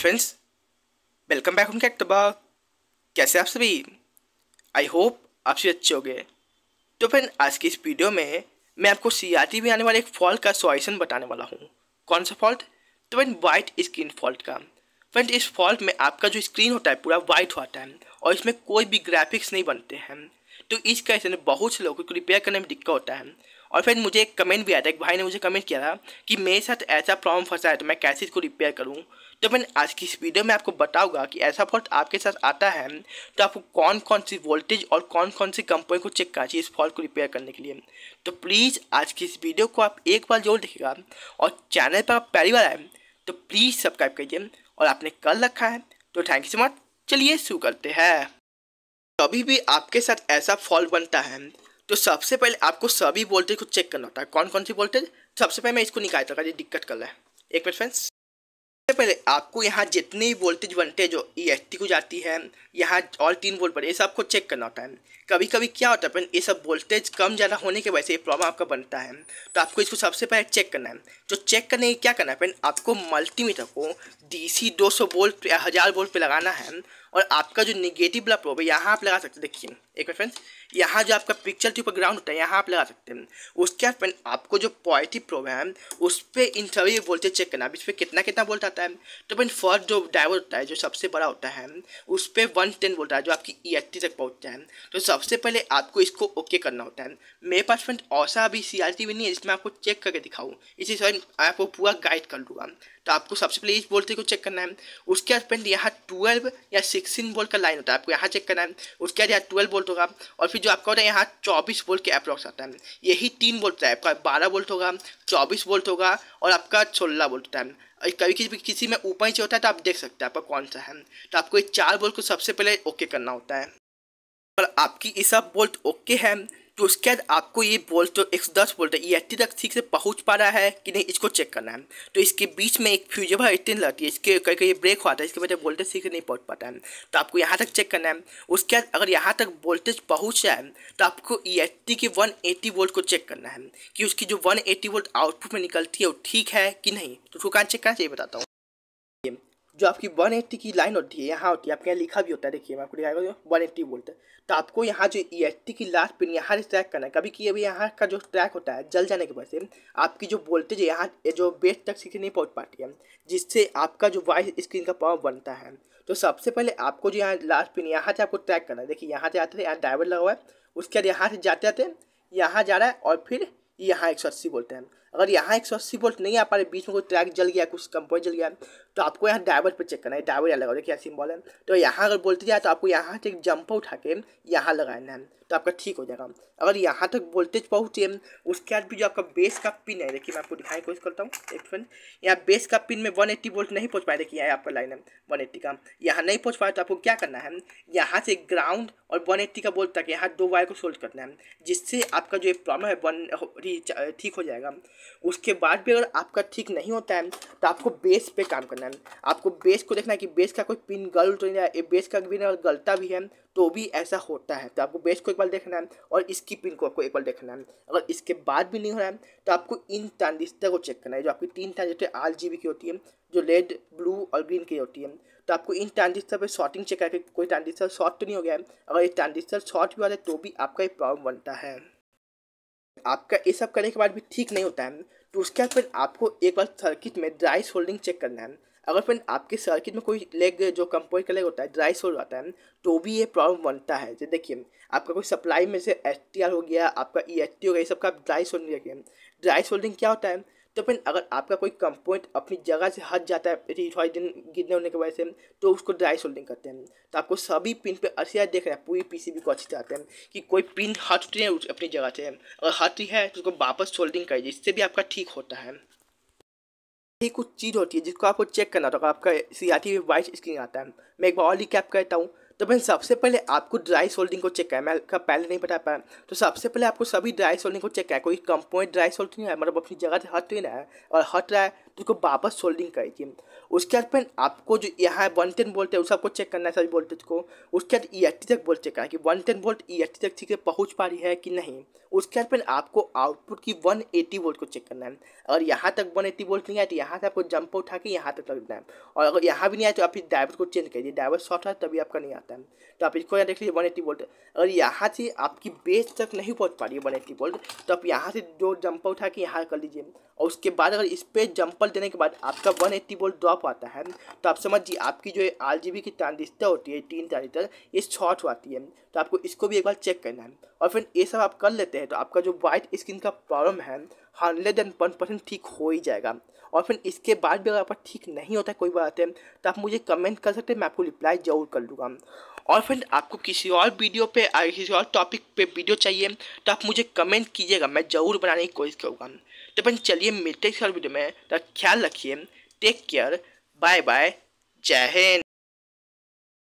friends welcome back हम कैक्टबा कैसे आप सभी आई होप आप सभी अच्छे गए तो फ्रेंड आज की इस वीडियो में मैं आपको सी में आने वाले एक फॉल्ट का सॉल्यूशन बताने वाला हूँ कौन सा फॉल्ट तो फ्रेंड वाइट स्क्रीन फॉल्ट का फ्रेंड इस फॉल्ट में आपका जो स्क्रीन होता है पूरा वाइट होता है और इसमें कोई भी ग्राफिक्स नहीं बनते हैं तो इस कैसे में बहुत से लोगों को रिपेयर करने में दिक्कत होता है और फिर मुझे एक कमेंट भी आया था एक भाई ने मुझे कमेंट किया था कि मेरे साथ ऐसा प्रॉब्लम फंसा है तो मैं कैसे इसको रिपेयर करूँ तो मैं आज की इस वीडियो में आपको बताऊंगा कि ऐसा फॉल्ट आपके साथ आता है तो आपको कौन कौन सी वोल्टेज और कौन कौन सी कंपनी को चेक करना चाहिए इस फॉल्ट को रिपेयर करने के लिए तो प्लीज़ आज की इस वीडियो को आप एक बार जरूर देखेगा और चैनल पर आप पहली बार आए तो प्लीज़ सब्सक्राइब कीजिए और आपने कल रखा है तो थैंक यू सो मच चलिए शुरू करते हैं कभी भी आपके साथ ऐसा फॉल्ट बनता है तो सबसे पहले आपको सभी वोल्टेज को चेक करना होता है कौन कौन सी वोल्टेज सबसे पहले मैं इसको निकालता हूँ ये दिक्कत कर रहा है एक मिनट फ्रेंड्स सबसे पहले आपको यहाँ जितने वोल्टेज बनते जो ई e को जाती है यहाँ और तीन वोल्ट पर ये सबको चेक करना होता है कभी कभी क्या होता है ये सब वोल्टेज कम ज़्यादा होने के वजह से ये प्रॉब्लम आपका बनता है तो आपको इसको सबसे पहले चेक करना है जो तो चेक करने क्या करना है फ्रेंड आपको मल्टीमीटर को डी सी दो सौ वोल्ट या हज़ार वोल्ट पर लगाना है और आपका जो निगेटिव वाला प्रोब है यहाँ आप लगा सकते हैं देखिए एक बार फ्रेंड्स यहाँ जो आपका पिक्चर के ऊपर ग्राउंड होता है यहाँ आप लगा सकते हैं उसके बाद फ्रेंड आपको जो पॉजिटिव प्रोब है उस पर इंटरव्यू वोल्टेज चेक करना इस पर कितना कितना वोल्ट आता है तो फ्रेंड फर्स्ट जो ड्राइवर होता है जो सबसे बड़ा होता है उस पर वन टेन वोल्ट है जो आपकी ई e तक पहुँचता है तो सबसे पहले आपको इसको ओके करना होता है मेरे पास फ्रेंड ऐसा अभी सी भी नहीं है जिसमें आपको चेक करके दिखाऊँ इसी समय आपको पूरा गाइड कर लूँगा तो आपको सबसे पहले इस वोल्टेज को चेक करना है उसके बाद फ्रेंड यहाँ ट्वेल्व या सिक्स सिक्सटीन वोल्ट का लाइन होता है आपको यहाँ चेक करना है उसके बाद यहाँ ट्वेल्व वोल्ट होगा और फिर जो आपका होता है यहाँ चौबीस वोल्ट के अप्रॉक्स आता है यही तीन वोल्ट है आपका बारह वोल्ट होगा चौबीस वोल्ट होगा और आपका सोलह वोल्ट होता है कभी किसी किसी में ऊपर नीचे होता है तो आप देख सकते हैं आपका कौन सा है तो आपको ये चार बोल्ट को सबसे पहले ओके करना होता है पर आपकी ये सब बोल्ट ओके है तो उसके बाद आपको ये बोल्ट तो एक सौ दस बोल्ट ये एट्टी तक ठीक से पहुंच पा रहा है कि नहीं इसको चेक करना है तो इसके बीच में एक फ्यूजेबल इतनी लगती है इसके कहीं कहीं ब्रेक हुआ था इसके वजह वोल्टेज ठीक से नहीं पहुँच पाता है तो आपको यहाँ तक चेक करना है उसके बाद अगर यहाँ तक वोल्टेज पहुँच जाए तो आपको ई e एट्टी के वन एट्टी वोल्ट को चेक करना है कि उसकी जो वन एट्टी वोल्ट आउटपुट में निकलती है वो ठीक है कि नहीं तो उसको कहाँ चेक करना चाहिए बताता हूँ जो आपकी 180 की लाइन होती है यहाँ होती है आपके यहाँ लिखा भी होता है देखिए मैं आपको दिखाएगा वन एट्टी बोलते हैं तो आपको यहाँ जो ई एट्टी की लास्ट पिन यहाँ से ट्रैक करना है कभी कि अभी यहाँ का जो ट्रैक होता है जल जाने के वजह से आपकी जो वोल्टेज है यहाँ जो बेस तक सीधे नहीं पहुँच पाती है जिससे आपका जो वाइस स्क्रीन का पावर बनता है तो सबसे पहले आपको जो यहाँ लास्ट पिन यहाँ से आपको ट्रैक करना है देखिए यहाँ से आते थे यहाँ ड्राइवर लगा हुआ है उसके बाद यहाँ से जाते आते यहाँ जा रहा है और फिर यहाँ एक सौ अस्सी बोलते हैं अगर यहाँ एक सौ अस्सी वोल्ट नहीं आ पा रहे बीच में कोई ट्रैक जल गया कुछ कंपोज जल गया तो आपको यहाँ डाइवर पर चेक करना है डाइवर यहाँ लगाओ क्या सिंबल है तो यहाँ अगर बोलते जाए तो आपको यहाँ से एक जंपर उठा के यहाँ लगाना है तो आपका ठीक हो जाएगा अगर यहाँ तक वोल्टेज पहुँचे उसके बाद भी जो आपका बेस का पिन है देखिए मैं आपको दिखाने की कोशिश करता हूँ एक फ्रेंड यहाँ बेस का पिन में वन एट्टी वोल्ट नहीं पहुँच पाया देखिए यहाँ आपका लाइन है वन एट्टी का यहाँ नहीं पहुँच पाया तो आपको क्या करना है यहाँ से ग्राउंड और वन एट्टी का बोल्ट तक यहाँ दो वायर को सोल्ड करना है जिससे आपका जो प्रॉब्लम है वन ठीक हो जाएगा उसके बाद भी अगर आपका ठीक नहीं होता है तो आपको बेस पे काम करना है आपको बेस को देखना है कि बेस का कोई पिन गलत तो नहीं है बेस का पिन अगर गलता भी है तो भी ऐसा होता है तो आपको बेस को एक बार देखना है और इसकी पिन को आपको एक बार देखना है अगर इसके बाद भी नहीं हो रहा है तो आपको इन ट्रांजिस्टर को चेक करना है जो आपकी तीन ट्रांजिस्टर आर जी की होती है जो रेड ब्लू और ग्रीन की होती है तो आपको इन ट्रांजिस्टर पर शॉर्टिंग चेक करके कोई ट्रांजिस्टर शॉर्ट तो नहीं हो गया है अगर ये ट्रांजिस्टर शॉर्ट भी हो है तो भी आपका एक प्रॉब्लम बनता है आपका ये सब करने के बाद भी ठीक नहीं होता है तो उसके बाद फिर आपको एक बार सर्किट में ड्राई सोल्डिंग चेक करना है अगर फिर आपके सर्किट में कोई लेग जो कंपोज का लेग होता है ड्राई सोल आता है तो भी ये प्रॉब्लम बनता है जैसे देखिए आपका कोई सप्लाई में से एस हो गया आपका ई e हो गया ये सब का ड्राई सोल्डिंग ड्राई सोल्डिंग क्या होता है तो फिर अगर आपका कोई कंपोनेंट अपनी जगह से हट जाता है थोड़ी दिन गिरने होने की वजह से तो उसको ड्राई सोल्डिंग करते हैं तो आपको सभी पिन पे अच्छी तरह देख रहे हैं पूरी पीसीबी को अच्छी आते हैं कि कोई पिन हट रही तो है अपनी जगह से अगर हट रही है तो उसको वापस सोल्डिंग करिए इससे भी आपका ठीक होता है ये कुछ चीज़ होती है जिसको आपको चेक करना होगा आपका सी वाइट स्क्रीन आता है मैं एक बार और रिकैप करता हूँ तो बहन सबसे पहले आपको ड्राई सोल्डिंग को चेक है मैं पहले नहीं बता पाया तो सबसे पहले आपको सभी ड्राई सोल्डिंग को चेक है कोई कंपोनेंट ड्राई सोल्डिंग है मतलब अपनी जगह से हट नहीं ना है और हट रहा है तो उसको वापस सोल्डिंग करेगी उसके बाद फिर आपको जो यहाँ वन टेन बोल्ट है उस आपको चेक करना है सभी वोल्टेज को उसके बाद ई e एट्टी तक बोल्ट चेक करना कि one ten volt E eighty तक ठीक है पहुँच पा रही है कि नहीं उसके बाद फिर आपको आउटपुट की वन एटी वोल्ट को चेक करना है अगर यहाँ तक वन एटी वोल्ट नहीं आए तो यहाँ से आपको जंप उठा के यहाँ तक लगना है और अगर यहाँ भी नहीं आए तो आप फिर ड्राइवर को चेंज करिए ड्राइवर शॉर्ट है तभी आपका नहीं आता है तो आप इसको यहाँ देख लीजिए वन एटी वोल्ट अगर यहाँ से आपकी बेस तक नहीं पहुँच पा रही है वन एटी वोल्ट तो आप यहाँ से दो जंपर उठा के यहाँ कर लीजिए और उसके बाद अगर इस पर जंपर देने के बाद आपका one eighty volt drop drop आता है तो आप समझिए आपकी जो आर जी बी की ट्रांजिस्टर होती है तीन ट्रांजिस्टर ये शॉर्ट हो आती है तो आपको इसको भी एक बार चेक करना है और फिर ये सब आप कर लेते हैं तो आपका जो वाइट स्किन का प्रॉब्लम है हंड्रेड एंड वन परसेंट ठीक हो ही जाएगा और फिर इसके बाद भी अगर आपका ठीक नहीं होता कोई बात है तो आप मुझे कमेंट कर सकते हैं मैं आपको रिप्लाई जरूर कर लूँगा और फिर आपको किसी और वीडियो पे किसी और टॉपिक पे वीडियो चाहिए तो आप मुझे कमेंट कीजिएगा मैं ज़रूर बनाने की कोशिश करूँगा तो फिर चलिए मिलते हैं इस वीडियो में तो ख्याल रखिए टेक केयर बाय बाय जय हिंद